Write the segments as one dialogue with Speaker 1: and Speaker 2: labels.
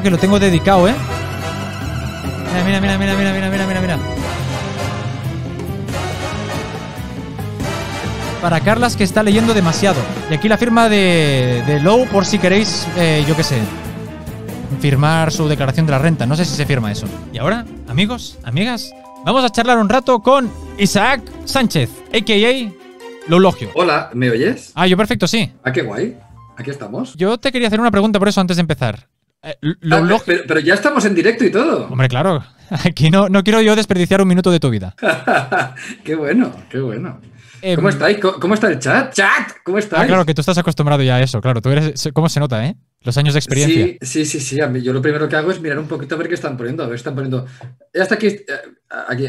Speaker 1: que lo tengo dedicado, ¿eh? Mira, mira, mira, mira, mira, mira, mira, mira, Para Carlas que está leyendo demasiado. Y aquí la firma de, de Low por si queréis, eh, yo qué sé, firmar su declaración de la renta. No sé si se firma eso. Y ahora, amigos, amigas, vamos a charlar un rato con Isaac Sánchez, a.k.a. Lologio. Hola, ¿me oyes? Ah, yo perfecto, sí. Ah, qué guay. Aquí estamos. Yo te quería hacer una pregunta por eso antes de empezar. Eh,
Speaker 2: ah, pero, ya estamos en directo y todo.
Speaker 1: Hombre, claro. Aquí no, no quiero yo desperdiciar un minuto de tu vida.
Speaker 2: qué bueno, qué bueno. Em, ¿Cómo estáis? ¿Cómo, está el chat? ¡Chat! ¿Cómo ah, estáis? claro,
Speaker 1: que tú estás acostumbrado ya a eso, claro. Tú eres, ¿Cómo se nota, eh? Los años de experiencia.
Speaker 2: Sí, sí, sí. yo lo primero que hago es mirar un poquito a ver qué están poniendo. A ver, están poniendo. Eh, hasta aquí. Eh, aquí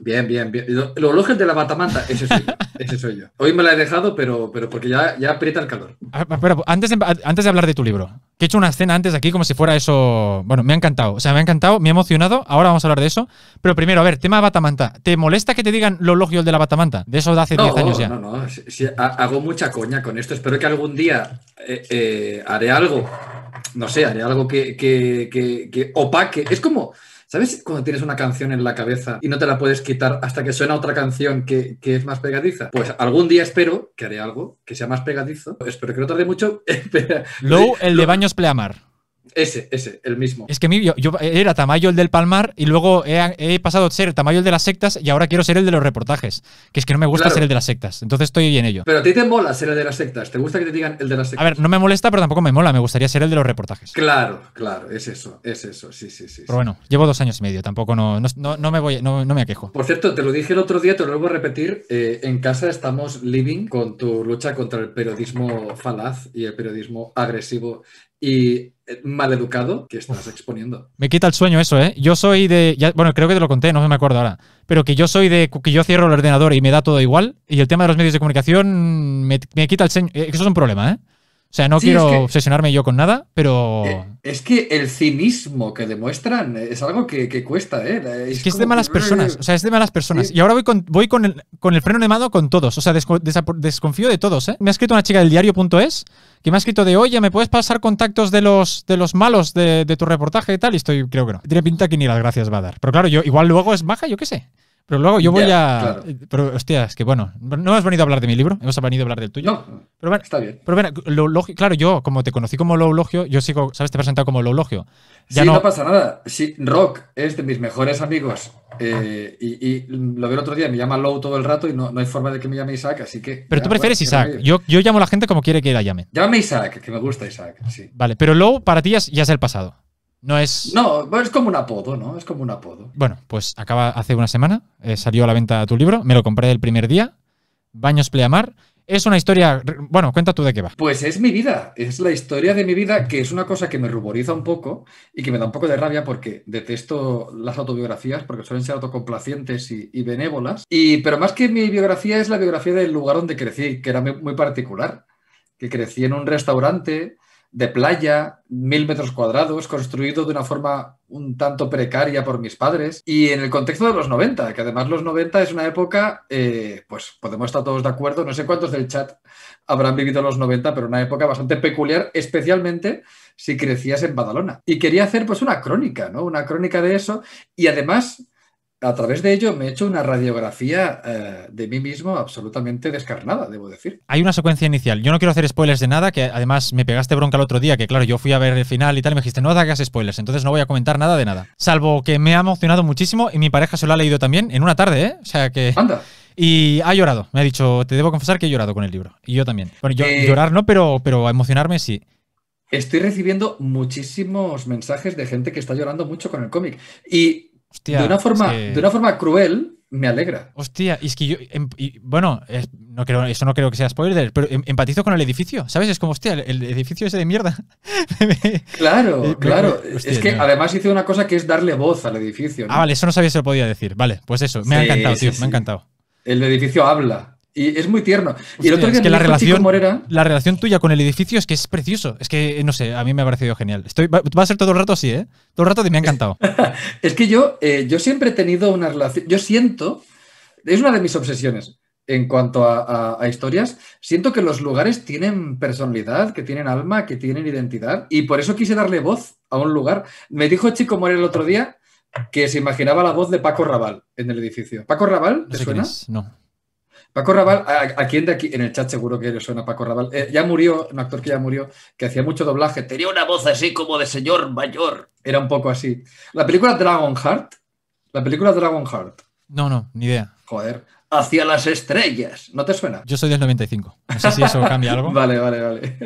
Speaker 2: Bien, bien, bien. Los logios de la batamanta, ese soy yo. Ese soy yo. Hoy me la he dejado, pero, pero porque ya, ya aprieta el calor.
Speaker 1: Ah, pero antes de, antes de hablar de tu libro, que he hecho una escena antes aquí como si fuera eso. Bueno, me ha encantado. O sea, me ha encantado, me ha emocionado. Ahora vamos a hablar de eso. Pero primero, a ver, tema batamanta. ¿Te molesta que te digan los logios de la batamanta? De eso de hace 10 años ya. No,
Speaker 2: no, no. hago mucha coña con esto. Espero que algún día eh, eh, haré algo. No sé, haré algo que, que opaque. Es como. ¿Sabes cuando tienes una canción en la cabeza y no te la puedes quitar hasta que suena otra canción que, es más pegadiza? Pues algún día espero que haré algo que sea más pegadizo. Espero que no tarde mucho.
Speaker 1: Low, el de Baños Pleamar.
Speaker 2: Ese, ese, el mismo.
Speaker 1: Es que a yo, era Tamayo el del Palmar y luego he, pasado a ser Tamayo el de las sectas y ahora quiero ser el de los reportajes. Que es que no me gusta ser el de las sectas. Entonces estoy en ello. Pero
Speaker 2: a ti te mola ser el de las sectas. ¿Te gusta que te digan el de las sectas? A ver,
Speaker 1: no me molesta, pero tampoco me mola. Me gustaría ser el de los reportajes.
Speaker 2: Claro, claro. Es eso, es eso. Sí, sí, sí. Pero
Speaker 1: bueno, llevo dos años y medio. Tampoco no, no, me, voy, no, me aquejo.
Speaker 2: Por cierto, te lo dije el otro día, te lo vuelvo a repetir. Eh, en casa estamos living con tu lucha contra el periodismo falaz y el periodismo agresivo y eh, mal educado que estás exponiendo.
Speaker 1: Me quita el sueño eso, ¿eh? Yo soy de. bueno, creo que te lo conté, no me acuerdo ahora. Pero que yo soy de. que yo cierro el ordenador y me da todo igual. Y el tema de los medios de comunicación me, me quita el sueño. Eh, eso es un problema, ¿eh? O sea, no quiero obsesionarme yo con nada, pero. Eh,
Speaker 2: es que el cinismo que demuestran es algo que, cuesta, ¿eh? Es, que es de malas personas. Eh, o sea, es
Speaker 1: de malas personas. Y ahora voy con, voy con, el, con el freno de con todos. O sea, desconfío de todos, ¿eh? Me ha escrito una chica del diario.es que me ha escrito de, oye, ¿me puedes pasar contactos de los, de los malos de, tu reportaje y tal? Y estoy, creo que no. Tiene pinta que ni las gracias va a dar. Pero claro, yo igual luego es baja, yo qué sé. Pero luego yo voy a. Eh, pero, hostia, es que bueno, no hemos venido a hablar de mi libro, hemos venido a hablar del tuyo. No, pero bueno, está bien. Pero bueno, lo, claro, yo, como te conocí como Logio, yo sigo, ¿sabes? Te he presentado como Logio. Ya sí, no... pasa
Speaker 2: nada. Sí, Rock es de mis mejores amigos. Eh, y, lo vi el otro día, me llama Low todo el rato y no, hay forma de que me llame Isaac, así que. Pero tú prefieres Isaac.
Speaker 1: Yo, llamo a la gente como quiere que la llame.
Speaker 2: Llame Isaac, que me gusta Isaac, sí.
Speaker 1: Vale, pero Low para ti ya es el pasado. No es.
Speaker 2: No, es como un apodo, ¿no? Es como un apodo.
Speaker 1: Bueno, pues acaba hace una semana, eh, salió a la venta tu libro, me lo compré el primer día, Baños Pleamar. Es una historia. Bueno, cuenta tú de qué va.
Speaker 2: Pues es mi vida, es la historia de mi vida, que es una cosa que me ruboriza un poco y que me da un poco de rabia porque detesto las autobiografías porque suelen ser autocomplacientes y, y benévolas. Y, pero más que mi biografía es la biografía del lugar donde crecí, que era muy particular, que crecí en un restaurante de playa, mil metros cuadrados, construido de una forma un tanto precaria por mis padres. Y en el contexto de los 90, que además los 90 es una época, eh, pues podemos estar todos de acuerdo, no sé cuántos del chat habrán vivido los 90, pero una época bastante peculiar, especialmente si crecías en Badalona. Y quería hacer pues una crónica, ¿no? Una crónica de eso. Y además a través de ello me he hecho una radiografía eh, de mí mismo absolutamente descarnada, debo decir.
Speaker 1: Hay una secuencia inicial. Yo no quiero hacer spoilers de nada, que además me pegaste bronca el otro día, que claro, yo fui a ver el final y tal, y me dijiste, no hagas spoilers, entonces no voy a comentar nada de nada. Salvo que me ha emocionado muchísimo y mi pareja se lo ha leído también en una tarde, ¿eh? O sea que... Anda. Y ha llorado, me ha dicho, te debo confesar que he llorado con el libro. Y yo también. Bueno, yo, eh, llorar no, pero, pero emocionarme sí.
Speaker 2: Estoy recibiendo muchísimos mensajes de gente que está llorando mucho con el cómic. Y
Speaker 1: de, una forma, de una
Speaker 2: forma cruel,
Speaker 1: me alegra. Hostia, y es que yo, em, y, bueno, no creo, eso no creo que sea spoiler, pero em, empatizo con el edificio, ¿sabes? Es como, hostia, el, edificio ese de mierda.
Speaker 2: claro, eh, claro. es que además hice una cosa que es darle voz al edificio. Ah, vale, eso no
Speaker 1: sabía si lo podía decir. Vale, pues eso, me ha encantado, tío, me ha encantado. El edificio habla. Y es muy tierno. y el otro es que, la relación, Morera, la relación tuya con el edificio es que es precioso. Es que, no sé, a mí me ha parecido genial. Estoy, va, a ser todo el rato así, ¿eh? Todo el rato me ha encantado.
Speaker 2: es que yo, eh, yo siempre he tenido una relación. Yo siento. Es una de mis obsesiones en cuanto a, historias, siento que los lugares tienen personalidad, que tienen alma, que tienen identidad, y por eso quise darle voz a un lugar. Me dijo Chico Morera el otro día que se imaginaba la voz de Paco Raval en el edificio. ¿Paco Raval? ¿Te suena? No. Paco Raval, ¿a, quién de aquí? En el chat seguro que le suena Paco Raval. Eh, ya murió, un actor que ya murió, que hacía mucho doblaje. Tenía
Speaker 1: una voz así como de señor
Speaker 2: mayor. Era un poco así. La película Dragon Heart. La película Dragon Heart.
Speaker 1: No, no, ni idea.
Speaker 2: Joder. Hacia las estrellas. ¿No te suena?
Speaker 1: Yo soy del 95. No sé si eso cambia algo. vale, vale, vale.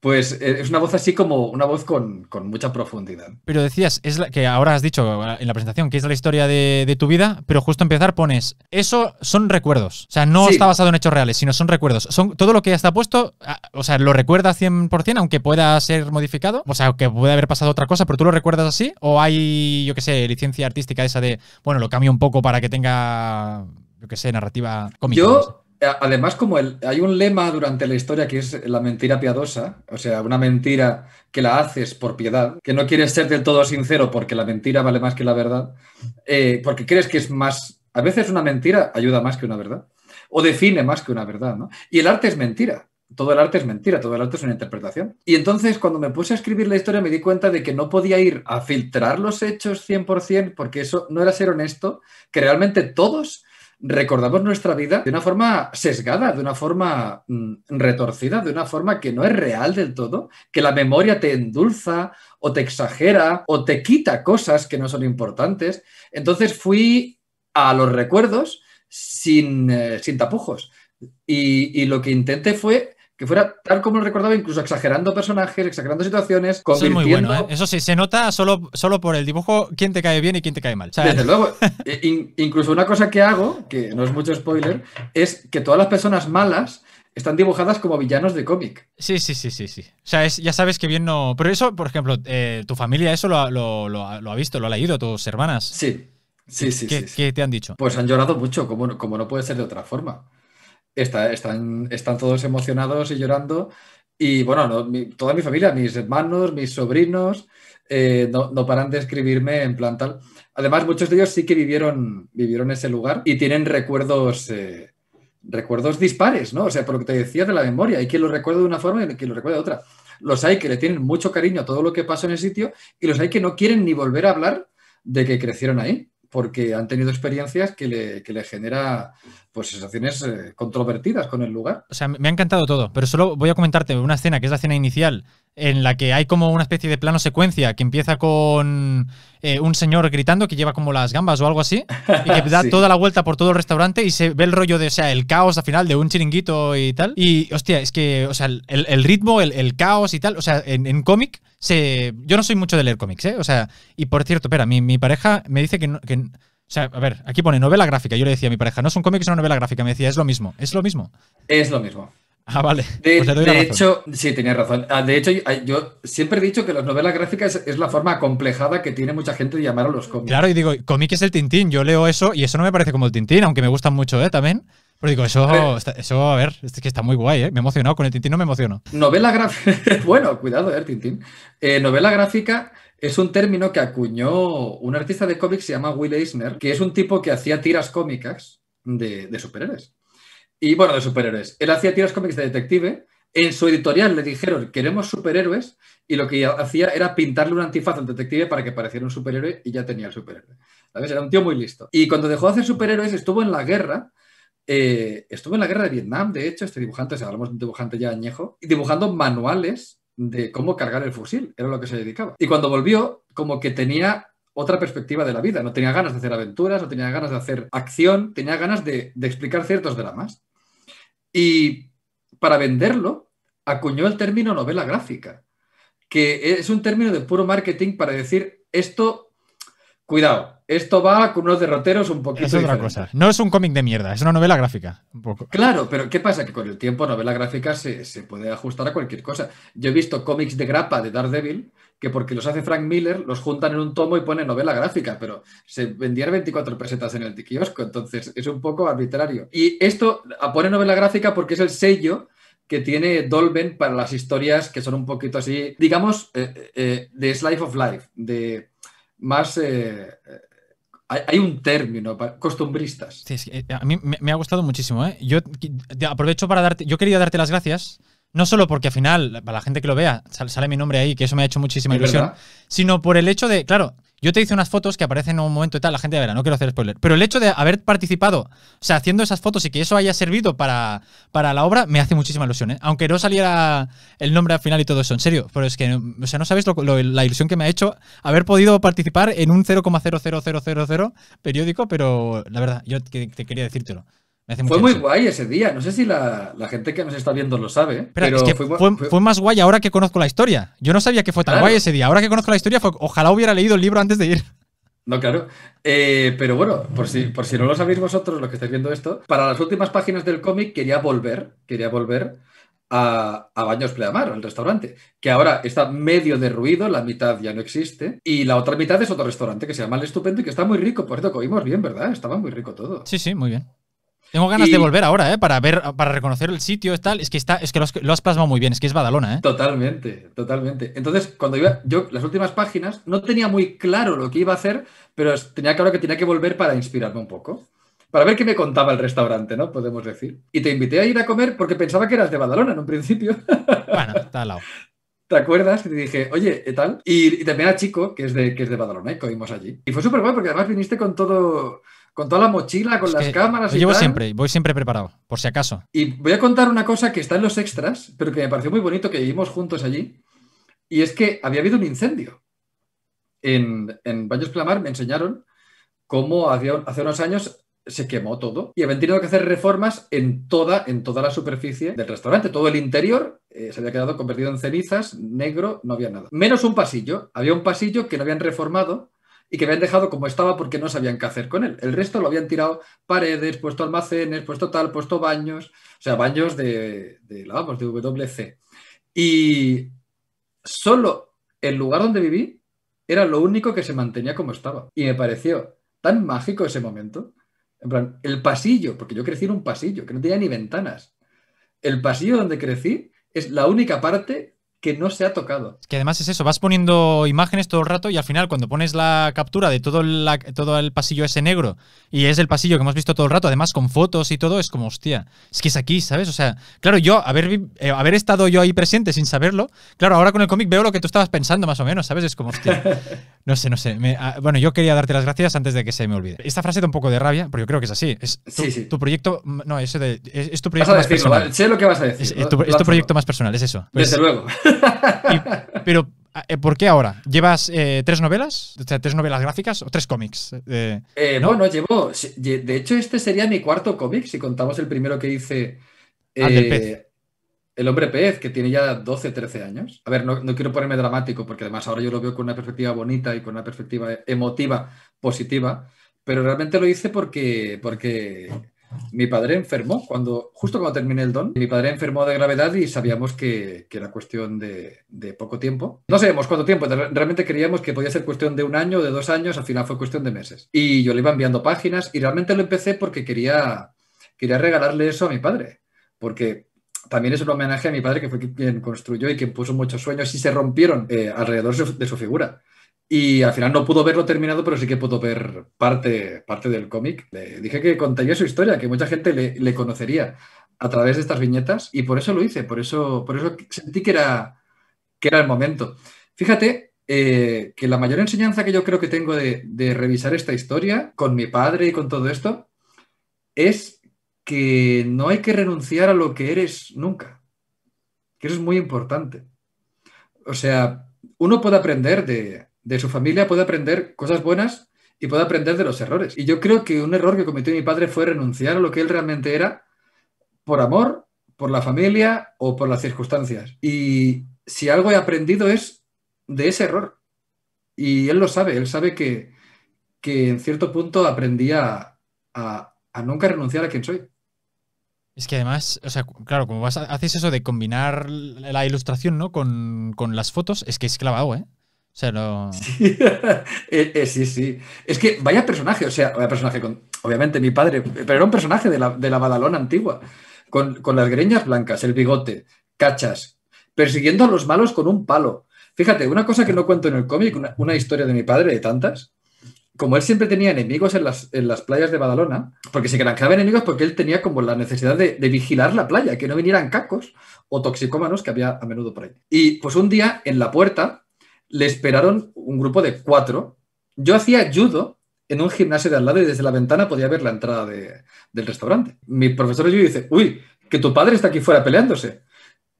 Speaker 2: Pues eh, es una voz así como una voz con, mucha profundidad.
Speaker 1: Pero decías, es la que ahora has dicho ah, en la presentación, que es la historia de, tu vida, pero justo empezar pones, eso son recuerdos. O sea, no está basado en hechos reales, sino son recuerdos. Son todo lo que ya está puesto, ah, o sea, lo recuerdas 100%, aunque pueda ser modificado, o sea, que puede haber pasado otra cosa, pero tú lo recuerdas así, o hay, yo qué sé, licencia artística esa de, bueno, lo cambio un poco para que tenga yo qué sé, narrativa cómica.
Speaker 2: Eh, además, como hay un lema durante la historia que es la mentira piadosa, o sea, una mentira que la haces por piedad, que no quieres ser del todo sincero porque la mentira vale más que la verdad, eh, porque crees que es más, a veces una mentira ayuda más que una verdad, o define más que una verdad, ¿no? Y el arte es mentira. Todo el arte es mentira, todo el arte es una interpretación. Y entonces cuando me puse a escribir la historia me di cuenta de que no podía ir a filtrar los hechos 100% porque eso no era ser honesto, que realmente todos recordamos nuestra vida de una forma sesgada, de una forma mm, retorcida, de una forma que no es real del todo, que la memoria te endulza o te exagera o te quita cosas que no son importantes. Entonces fui a los recuerdos sin, eh, tapujos y, y lo que intenté fue que fuera tal como lo recordaba, incluso exagerando personajes, exagerando situaciones, convirtiendo... Eso muy bueno, ¿eh?
Speaker 1: Eso sí, se nota solo, solo por el dibujo quién te cae bien y quién te cae mal. Desde luego.
Speaker 2: E, incluso una cosa que hago, que no es mucho spoiler, es que todas las personas malas están dibujadas como villanos de cómic.
Speaker 1: Sí, sí, sí, sí, sí. O sea, ya sabes que bien no... Pero eso, por ejemplo, eh, tu familia eso lo, lo, ha visto, lo ha leído, tus hermanas. Sí. Sí, sí, sí, ¿Qué te han dicho? Pues han llorado
Speaker 2: mucho, como, como no puede ser de otra forma están, están todos emocionados y llorando. Y bueno, toda mi familia, mis hermanos, mis sobrinos, eh, no, paran de escribirme en plan tal. Además, muchos de ellos sí que vivieron, vivieron ese lugar y tienen recuerdos, eh, recuerdos dispares, ¿no? O sea, por lo que te decía de la memoria, hay quien lo recuerda de una forma y quien lo recuerda de otra. Los hay que le tienen mucho cariño a todo lo que pasó en el sitio y los hay que no quieren ni volver a hablar de que crecieron ahí, porque han tenido experiencias que le, que le genera pues, sensaciones eh, controvertidas con el
Speaker 1: lugar. O sea, me ha encantado todo, pero solo voy a comentarte una escena, que es la escena inicial, en la que hay como una especie de plano secuencia que empieza con eh, un señor gritando que lleva como las gambas o algo así, y que da toda la vuelta por todo el restaurante y se ve el rollo de, o sea, el caos al final de un chiringuito y tal. Y, hostia, es que, o sea, el, ritmo, el, caos y tal, o sea, en, cómic, se, yo no soy mucho de leer cómics, ¿eh? O sea, y por cierto, espera, mi, pareja me dice que, que o sea, a ver, aquí pone novela gráfica. Yo le decía a mi pareja, no es un cómic, es una novela gráfica. Me decía, es lo mismo, es lo mismo.
Speaker 2: Es lo mismo.
Speaker 1: Ah, vale. De, pues hecho,
Speaker 2: sí, tenías razón. Ah, de hecho, yo, siempre he dicho que las novelas gráficas es, la forma complejada que tiene mucha gente de llamar a los cómics. Claro,
Speaker 1: y digo, cómic es el Tintín. Yo leo eso y eso no me parece como el Tintín, aunque me gustan mucho, ¿eh? También. Pero digo, eso, a eso, a ver, es que está muy guay, ¿eh? Me he emocionado, con el Tintín no me emociono.
Speaker 2: Novela gráfica, bueno, cuidado, ¿eh, Tintín. Eh, novela gráfica es un término que acuñó un artista de cómics se llama Will Eisner, que es un tipo que hacía tiras cómicas de, superhéroes. Y bueno, de superhéroes. Él hacía tiras cómicas de detective. En su editorial le dijeron, queremos superhéroes, y lo que hacía era pintarle un antifaz al detective para que pareciera un superhéroe y ya tenía el superhéroe. Era un tío muy listo. Y cuando dejó de hacer superhéroes, estuvo en la guerra. Eh, estuvo en la guerra de Vietnam, de hecho, este dibujante, hablamos de un dibujante ya añejo, dibujando manuales de cómo cargar el fusil, era lo que se dedicaba. Y cuando volvió, como que tenía otra perspectiva de la vida, no tenía ganas de hacer aventuras, no tenía ganas de hacer acción, tenía ganas de, explicar ciertos dramas. Y para venderlo, acuñó el término novela gráfica, que es un término de puro marketing para decir esto, cuidado, esto va con unos derroteros un poquito. Es otra cosa.
Speaker 1: No es un cómic de mierda, es una novela gráfica. Un poco.
Speaker 2: Claro, pero ¿qué pasa? Que con el tiempo novela gráfica se, puede ajustar a cualquier cosa. Yo he visto cómics de grapa de Daredevil que porque los hace Frank Miller, los juntan en un tomo y pone novela gráfica, pero se vendían 24 pesetas en el kiosco, entonces es un poco arbitrario. Y esto pone novela gráfica porque es el sello que tiene Dolben para las historias que son un poquito así, digamos, eh, eh, eh, de Slice of Life, de más hay, un término, costumbristas.
Speaker 1: Sí, sí, eh, a mí me, ha gustado muchísimo. ¿eh? Yo aprovecho para darte, yo quería darte las gracias, no solo porque al final, para la gente que lo vea, sale mi nombre ahí, que eso me ha hecho muchísima ilusión, sino por el hecho de, claro, yo te hice unas fotos que aparecen en un momento y tal, la gente ya verá, no quiero hacer spoiler. Pero el hecho de haber participado, o sea, haciendo esas fotos y que eso haya servido para, para la obra, me hace muchísima ilusión, ¿eh? Aunque no saliera el nombre al final y todo eso, en serio. Pero es que, o sea, no sabéis la ilusión que me ha hecho haber podido participar en un 0,00000 periódico, pero la verdad, yo te quería decírtelo fue muy
Speaker 2: guay ese día. No sé si la, gente que nos está viendo lo sabe. Pero, es que fue,
Speaker 1: más guay ahora que conozco la historia. Yo no sabía que fue tan guay ese día. Ahora que conozco la historia, ojalá hubiera leído el libro antes de ir.
Speaker 2: No, claro. Eh, pero bueno, por si, por si no lo sabéis vosotros, los que estáis viendo esto, para las últimas páginas del cómic quería volver, quería volver a, Baños Pleamar, al restaurante, que ahora está medio derruido, la mitad ya no existe, y la otra mitad es otro restaurante que se llama El Estupendo y que está muy rico. Por eso comimos
Speaker 1: bien, ¿verdad? Estaba muy rico todo. Sí, sí, muy bien. Tengo ganas de volver ahora, ¿eh? Para ver, para reconocer el sitio y tal. Es que está, es que lo has, plasmado muy bien, es que es Badalona, ¿eh? Totalmente, totalmente. Entonces, cuando
Speaker 2: iba, yo las últimas páginas no tenía muy claro lo que iba a hacer, pero tenía claro que tenía que volver para inspirarme un poco. Para ver qué me contaba el restaurante, ¿no? Podemos decir. Y te invité a ir a comer porque pensaba que eras de Badalona en un principio. Bueno, está al lado. ¿Te acuerdas? Y te dije, oye, ¿qué tal? Y, también a Chico, que es de, que es de Badalona, y comimos allí. Y fue súper bueno porque además viniste con todo con toda la mochila, con las cámaras. Lo llevo y siempre,
Speaker 1: voy siempre preparado, por si acaso.
Speaker 2: Y voy a contar una cosa que está en los extras, pero que me pareció muy bonito que vivimos juntos allí. Y es que había habido un incendio. En, Baños Clamar me enseñaron cómo hace, hace unos años se quemó todo y habían tenido que hacer reformas en toda, en toda la superficie del restaurante. Todo el interior eh, se había quedado convertido en cenizas, negro, no había nada. Menos un pasillo. Había un pasillo que no habían reformado y que habían dejado como estaba porque no sabían qué hacer con él. El resto lo habían tirado paredes, puesto almacenes, puesto tal, puesto baños, o sea, baños de, de, vamos, de WC. Y solo el lugar donde viví era lo único que se mantenía como estaba. Y me pareció tan mágico ese momento. En plan, el pasillo, porque yo crecí en un pasillo que no tenía ni ventanas. El pasillo donde crecí es la única parte que no se ha tocado.
Speaker 1: Que además es eso, vas poniendo imágenes todo el rato y al final cuando pones la captura de todo, la, todo el pasillo ese negro y es el pasillo que hemos visto todo el rato, además con fotos y todo, es como, hostia, es que es aquí, ¿sabes? O sea, claro, yo haber, eh, haber estado yo ahí presente sin saberlo, claro, ahora con el cómic veo lo que tú estabas pensando más o menos, ¿sabes? Es como, hostia, no sé, no sé. Me, ah, bueno, yo quería darte las gracias antes de que se me olvide. Esta frase da un poco de rabia, pero yo creo que es así. Es tu, sí, sí. tu proyecto, no, eso de, es, tu proyecto más personal. Sé lo que vas a decir. Es, tu, proyecto más personal, es eso. Desde luego. pero, ah, eh, ¿por qué ahora? ¿Llevas eh, tres novelas? ¿Tres novelas gráficas o tres cómics? Eh, no,
Speaker 2: ¿no? llevo. De hecho, este sería mi cuarto cómic, si contamos el primero que hice. Ah, ¿El pez. El hombre pez, que tiene ya 12, 13 años. A ver, no, no, quiero ponerme dramático, porque además ahora yo lo veo con una perspectiva bonita y con una perspectiva emotiva, positiva, pero realmente lo hice porque, porque mi padre enfermó cuando, justo cuando terminé el don, mi padre enfermó de gravedad y sabíamos que, que era cuestión de, poco tiempo. No sabemos cuánto tiempo, realmente creíamos que podía ser cuestión de un año, de dos años, al final fue cuestión de meses. Y yo le iba enviando páginas y realmente lo empecé porque quería, quería regalarle eso a mi padre, porque también es un homenaje a mi padre que fue quien construyó y quien puso muchos sueños y se rompieron eh, alrededor de su figura. Y al final no pudo verlo terminado, pero sí que pudo ver parte, parte del cómic. dije que contaría su historia, que mucha gente le, conocería a través de estas viñetas y por eso lo hice, por eso, por eso sentí que era, que era el momento. Fíjate eh, que la mayor enseñanza que yo creo que tengo de, de revisar esta historia con mi padre y con todo esto es que no hay que renunciar a lo que eres nunca, que eso es muy importante. O sea, uno puede aprender de, de su familia puede aprender cosas buenas y puede aprender de los errores. Y yo creo que un error que cometió mi padre fue renunciar a lo que él realmente era por amor, por la familia o por las circunstancias. Y si algo he aprendido es de ese error. Y él lo sabe, él sabe que, en cierto punto aprendí a, nunca renunciar a quien soy.
Speaker 1: Es que además, o sea, claro, como vas haces eso de combinar la ilustración, ¿no? Con, con, las fotos, es que es clavado, ¿eh? Eh,
Speaker 2: eh, sí. sí, Es que vaya personaje, o sea, vaya personaje con. Obviamente mi padre, pero era un personaje de la, Badalona antigua, con, las greñas blancas, el bigote, cachas, persiguiendo a los malos con un palo. Fíjate, una cosa que no cuento en el cómic, una, historia de mi padre de tantas, como él siempre tenía enemigos en las, en las, playas de Badalona, porque se granjeaba enemigos porque él tenía como la necesidad de, de, vigilar la playa, que no vinieran cacos o toxicómanos que había a menudo por ahí. Y pues un día en la puerta le esperaron un grupo de cuatro. Yo hacía judo en un gimnasio de al lado y desde la ventana podía ver la entrada del restaurante. Mi profesor de judo dice, uy, que tu padre está aquí fuera peleándose.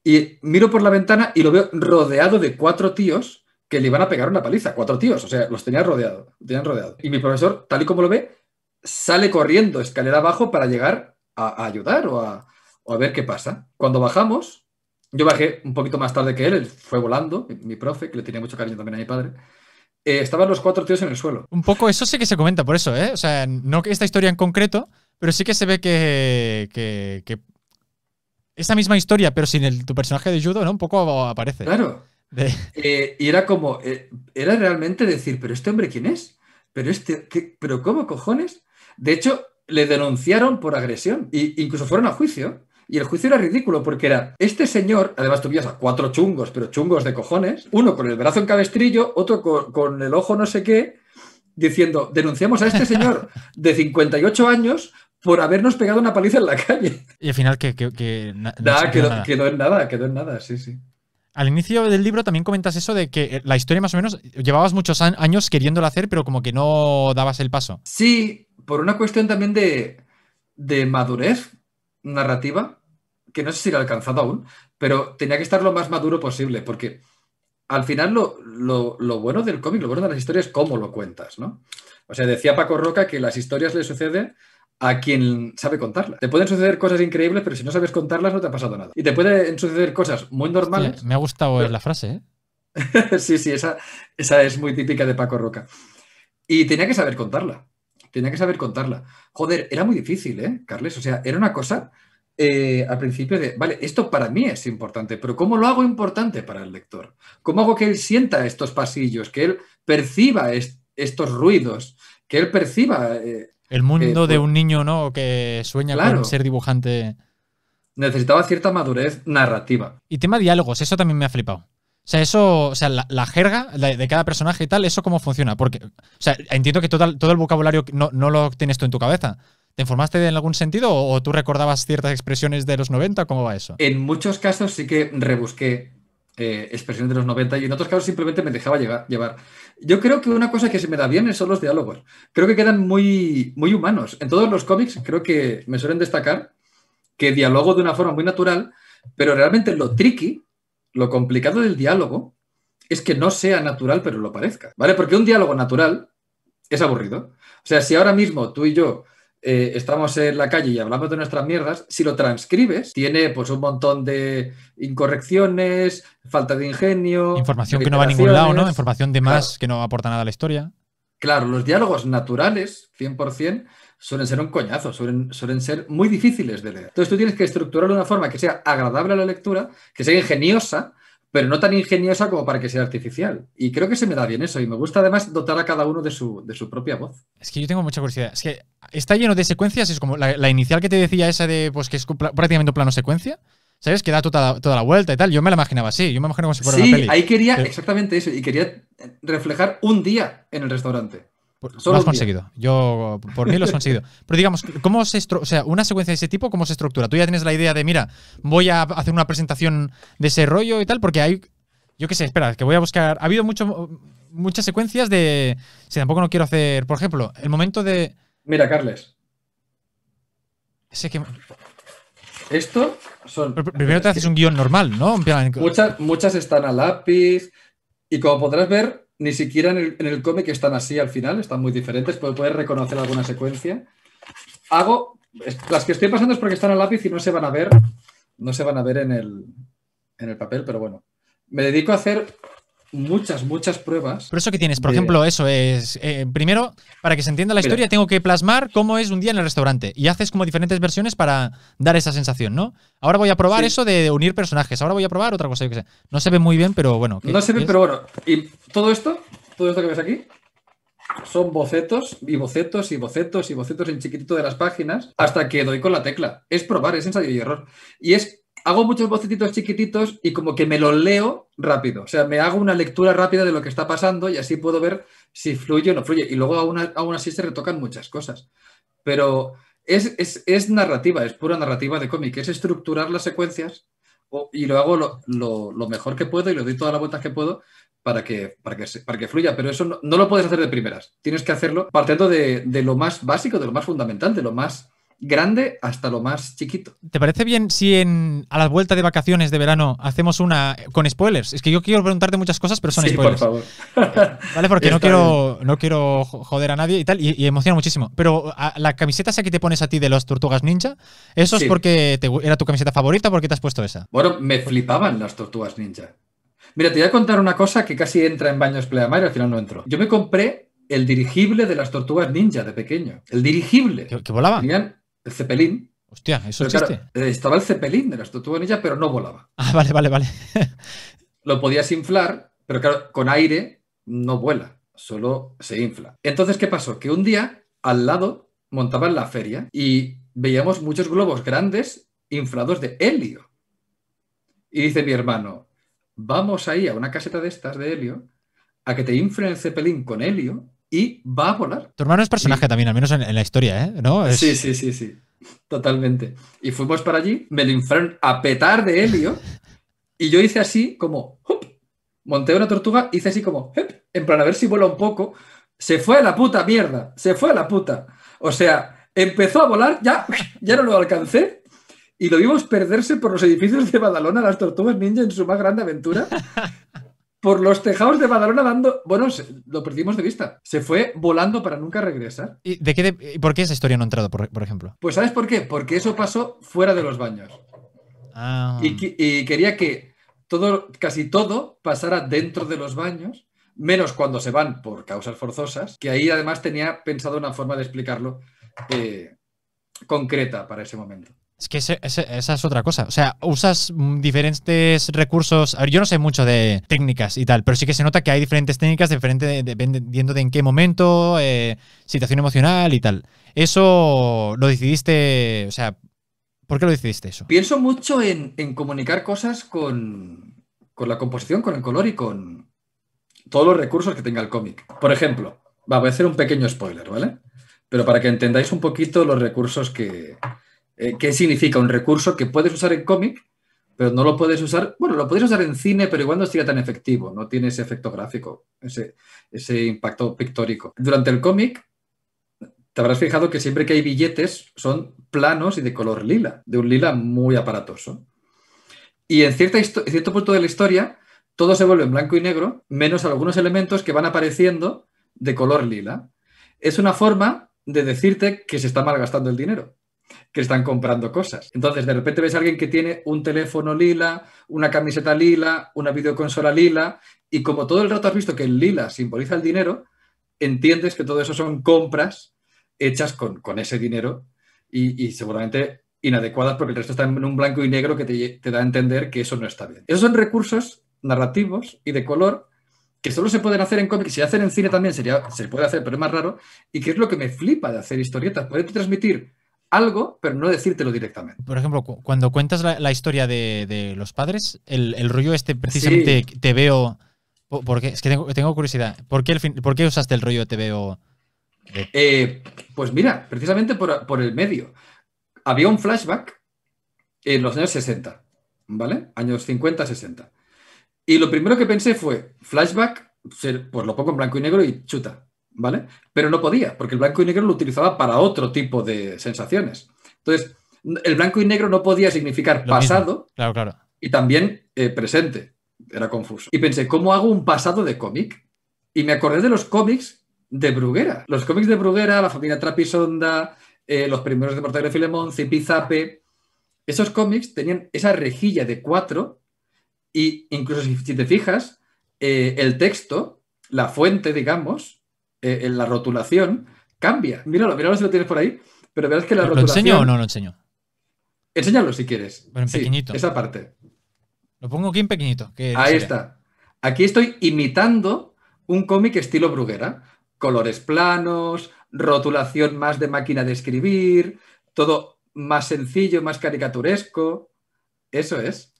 Speaker 2: Y miro por la ventana y lo veo rodeado de cuatro tíos que le iban a pegar una paliza. Cuatro tíos, o sea, los tenía rodeado, rodeado. Y mi profesor, tal y como lo ve, sale corriendo escalera abajo para llegar a, ayudar o a ver qué pasa. Cuando bajamos, yo bajé un poquito más tarde que él, él fue volando, mi profe, que le tenía mucho cariño también a mi padre. Eh, estaban los cuatro tíos en el suelo.
Speaker 1: Un poco eso sí que se comenta por eso, ¿eh? O sea, no que esta historia en concreto, pero sí que se ve que, esa misma historia, pero sin el, tu personaje de judo, ¿no? Un poco aparece. Claro.
Speaker 2: Eh, y era como, eh, era realmente decir, pero este hombre quién es? Pero este, pero cómo cojones? De hecho, le denunciaron por agresión e incluso fueron a juicio. Y el juicio era ridículo porque era este señor, además tuvías a cuatro chungos, pero chungos de cojones, uno con el brazo en cabestrillo, otro con, el ojo no sé qué, diciendo, denunciamos a este señor de 58 años por habernos pegado una paliza en la calle.
Speaker 1: Y al final que... que quedó, nada. quedó
Speaker 2: en nada, quedó en nada, sí, sí.
Speaker 1: Al inicio del libro también comentas eso de que eh, la historia más o menos llevabas muchos años queriéndola hacer, pero como que no dabas el paso. Sí,
Speaker 2: por una cuestión también de, de
Speaker 1: madurez
Speaker 2: narrativa que no sé si lo ha alcanzado aún, pero tenía que estar lo más maduro posible, porque al final lo, lo, bueno del cómic, lo bueno de las historias es cómo lo cuentas, ¿no? O sea, decía Paco Roca que las historias le suceden a quien sabe contarlas. Te pueden suceder cosas increíbles, pero si no sabes contarlas no te ha pasado nada. Y te pueden suceder cosas muy normales.
Speaker 1: me ha gustado la frase,
Speaker 2: ¿eh? sí, sí, esa, esa es muy típica de Paco Roca. Y tenía que saber contarla. Tenía que saber contarla. Joder, era muy difícil, ¿eh, Carles? O sea, era una cosa eh, al principio de, vale, esto para mí es importante, pero ¿cómo lo hago importante para el lector? ¿Cómo hago que él sienta estos pasillos, que él perciba estos ruidos, que él perciba... Eh,
Speaker 1: el mundo eh, de pues un niño, ¿no? Que sueña con ser dibujante.
Speaker 2: Necesitaba cierta
Speaker 1: madurez narrativa. Y tema diálogos, eso también me ha flipado. O sea, eso, o sea, la, jerga de, cada personaje y tal, ¿eso cómo funciona? Porque, o sea, entiendo que todo, el vocabulario no, no, lo tienes tú en tu cabeza. ¿Te informaste en algún sentido o tú recordabas ciertas expresiones de los 90? ¿Cómo va eso?
Speaker 2: En muchos casos sí que rebusqué eh, expresiones de los 90 y en otros casos simplemente me dejaba llevar. Yo creo que una cosa que se me da bien son los diálogos. Creo que quedan muy, muy humanos. En todos los cómics creo que me suelen destacar que dialogo de una forma muy natural, pero realmente lo tricky, lo complicado del diálogo es que no sea natural pero lo parezca, ¿vale? Porque un diálogo natural es aburrido. O sea, si ahora mismo tú y yo eh, estamos en la calle y hablamos de nuestras mierdas, si lo transcribes, tiene pues un montón de incorrecciones, falta de ingenio. Información que no va a ningún lado, ¿no?
Speaker 1: Información de más que no aporta nada a la historia.
Speaker 2: Claro, los diálogos naturales, 100%, suelen ser un coñazo, suelen, suelen, ser muy difíciles de leer. Entonces tú tienes que estructurarlo de una forma que sea agradable a la lectura, que sea ingeniosa, pero no tan ingeniosa como para que sea artificial. Y creo que se me da bien eso. Y me gusta además dotar a cada uno de su, de su propia voz.
Speaker 1: Es que yo tengo mucha curiosidad. Es que está lleno de secuencias. Es como la, inicial que te decía, esa de pues que es prácticamente un plano secuencia. ¿Sabes? Que da toda, la vuelta y tal. Yo me la imaginaba así. Yo me imagino como si fuera una peli. ahí quería eh,
Speaker 2: exactamente eso. Y quería reflejar un día en el restaurante lo has conseguido.
Speaker 1: Yo, por mí, lo has conseguido. Pero digamos, ¿cómo se o sea, una secuencia de ese tipo, ¿cómo se estructura? Tú ya tienes la idea de, mira, voy a hacer una presentación de ese rollo y tal, porque hay. Yo qué sé, espera, que voy a buscar. Ha habido mucho, muchas secuencias de. Si tampoco no quiero hacer. Por ejemplo, el momento de. Mira, Carles. Sé que.
Speaker 2: Esto son.
Speaker 1: primero te haces un guión normal, ¿no? Muchas,
Speaker 2: muchas están a lápiz. Y como podrás ver, ni siquiera en el, en el cómic están así al final, están muy diferentes, pues puedes reconocer alguna secuencia. Hago, las que estoy pasando es porque están al lápiz y no se van a ver, no se van a ver en el, en el papel, pero bueno. Me dedico a hacer muchas, muchas
Speaker 1: pruebas. Pero eso que tienes, por ejemplo, eso es. Eh, primero, para que se entienda la historia, tengo que plasmar cómo es un día en el restaurante. Y haces como diferentes versiones para dar esa sensación, ¿no? Ahora voy a probar eso de unir personajes. Ahora voy a probar otra cosa, yo que sé. No se ve muy bien, pero bueno. No se ve, pero bueno.
Speaker 2: Y todo esto, todo esto que ves aquí. Son bocetos y bocetos y bocetos y bocetos en chiquitito de las páginas hasta que doy con la tecla. Es probar, es ensayo y error. Y es hago muchos bocetitos chiquititos y como que me lo leo rápido. O sea, me hago una lectura rápida de lo que está pasando y así puedo ver si fluye o no fluye. Y luego aún, así se retocan muchas cosas. Pero es, narrativa, es pura narrativa de cómic. Es estructurar las secuencias y lo hago lo, mejor que puedo y lo doy todas las vueltas que puedo para que, para que, para que fluya, pero eso no, lo puedes hacer de primeras. Tienes que hacerlo partiendo de, lo más básico, de lo más fundamental, de lo más grande hasta lo más chiquito.
Speaker 1: ¿Te parece bien si en, a la vuelta de vacaciones de verano hacemos una con spoilers? Es que yo quiero preguntarte muchas cosas, pero son sí, spoilers. Por favor. Vale, porque no quiero, no quiero joder a nadie y tal, y, emociona muchísimo. Pero la camiseta esa que te pones a ti de las tortugas ninja, ¿eso es porque te, era tu camiseta favorita? ¿Por qué te has puesto esa?
Speaker 2: Bueno, me flipaban las tortugas ninja. Mira, te voy a contar una cosa que casi entra en baños pleamar y al final no entró. Yo me compré el dirigible de las tortugas ninja de pequeño. El dirigible. ¿Que, volaba? cepelín. Zeppelin.
Speaker 1: Hostia, eso eh,
Speaker 2: estaba el Zeppelin de en ella, pero no volaba.
Speaker 1: Ah, vale, vale, vale.
Speaker 2: Lo podías inflar, pero claro, con aire no vuela, solo se infla. Entonces, ¿qué pasó? Que un día al lado montaban la feria y veíamos muchos globos grandes inflados de helio. Y dice mi hermano, vamos ahí a una caseta de estas de helio, a que te inflen el Zeppelin con helio y va a volar.
Speaker 1: Tu hermano es personaje también, al menos en, la historia, ¿eh? ¿No? Sí,
Speaker 2: sí, sí, sí. Totalmente. Y fuimos para allí, me lo inflaron a petar de helio y yo hice así como, monté una tortuga, hice así como, en plan a ver si vuela un poco. Se fue a la puta mierda, se fue a la puta. O sea, empezó a volar, ya, ya no lo alcancé y lo vimos perderse por los edificios de Badalona, las tortugas ninja en su más grande aventura por los tejados de Badalona dando. Bueno, lo perdimos de vista. Se fue volando para nunca regresar. ¿Y de por qué esa
Speaker 1: historia no ha entrado, por, ejemplo?
Speaker 2: Pues ¿sabes por qué? Porque eso pasó fuera de los baños. Ah. Y, quería que todo, casi todo pasara dentro de los baños, menos cuando se van por causas forzosas, que ahí además tenía pensado una forma de explicarlo eh, concreta para ese momento.
Speaker 1: Es que esa es otra cosa. O sea, usas mm, diferentes recursos. A ver, yo no sé mucho de técnicas y tal, pero sí que se nota que hay diferentes técnicas dependiendo de en qué momento, eh, situación emocional y tal. Eso lo decidiste, o sea, ¿por qué lo decidiste eso? Pienso mucho en,
Speaker 2: comunicar cosas con, con la composición, con el color y con todos los recursos que tenga el cómic. Por ejemplo, va, voy a hacer un pequeño spoiler, ¿vale? Pero para que entendáis un poquito los recursos que, eh, ¿qué significa? Un recurso que puedes usar en cómic, pero no lo puedes usar, bueno, lo puedes usar en cine, pero igual no sería tan efectivo, no tiene ese efecto gráfico, ese, impacto pictórico. Durante el cómic, te habrás fijado que siempre que hay billetes son planos y de color lila, de un lila muy aparatoso. Y en, cierta en cierto punto de la historia, todo se vuelve en blanco y negro, menos algunos elementos que van apareciendo de color lila. Es una forma de decirte que se está malgastando el dinero que están comprando cosas. Entonces, de repente ves a alguien que tiene un teléfono lila, una camiseta lila, una videoconsola lila, y como todo el rato has visto que el lila simboliza el dinero, entiendes que todo eso son compras hechas con, ese dinero y, seguramente inadecuadas porque el resto está en un blanco y negro que te, da a entender que eso no está bien. Esos son recursos narrativos y de color que solo se pueden hacer en cómics, si hacen en cine también sería, se puede hacer, pero es más raro, y que es lo que me flipa de hacer historietas, puedes transmitir algo, pero no decírtelo directamente.
Speaker 1: Por ejemplo, cuando cuentas la, historia de, los padres, el, rollo este precisamente te veo... porque Es que tengo, curiosidad. ¿Por qué, ¿Por qué, usaste el rollo te veo? Eh, pues mira,
Speaker 2: precisamente por, por, el medio. Había un flashback en los años 60, ¿vale? Años 50, 60. Y lo primero que pensé fue, flashback, por lo poco en blanco y negro y chuta. ¿vale? Pero no podía, porque el blanco y negro lo utilizaba para otro tipo de sensaciones. Entonces, el blanco y negro no podía significar pasado y también eh, presente. Era confuso. Y pensé, ¿cómo hago un pasado de cómic? Y me acordé de los cómics de Bruguera. Los cómics de Bruguera, la familia Trapisonda, eh, los primeros de Portario de Filemón, Zipizape. Esos cómics tenían esa rejilla de cuatro y incluso si, te fijas, eh, el texto, la fuente, digamos, eh, en la rotulación cambia. Míralo, míralo si lo tienes por ahí, pero verás que la rotulación... ¿Lo enseño o no lo enseño? Enséñalo si quieres. Pero Esa parte.
Speaker 1: Lo pongo aquí en pequeñito. Que ahí está.
Speaker 2: Aquí estoy imitando un cómic estilo Bruguera. Colores planos, rotulación más de máquina de escribir, todo más sencillo, más caricaturesco. Eso es.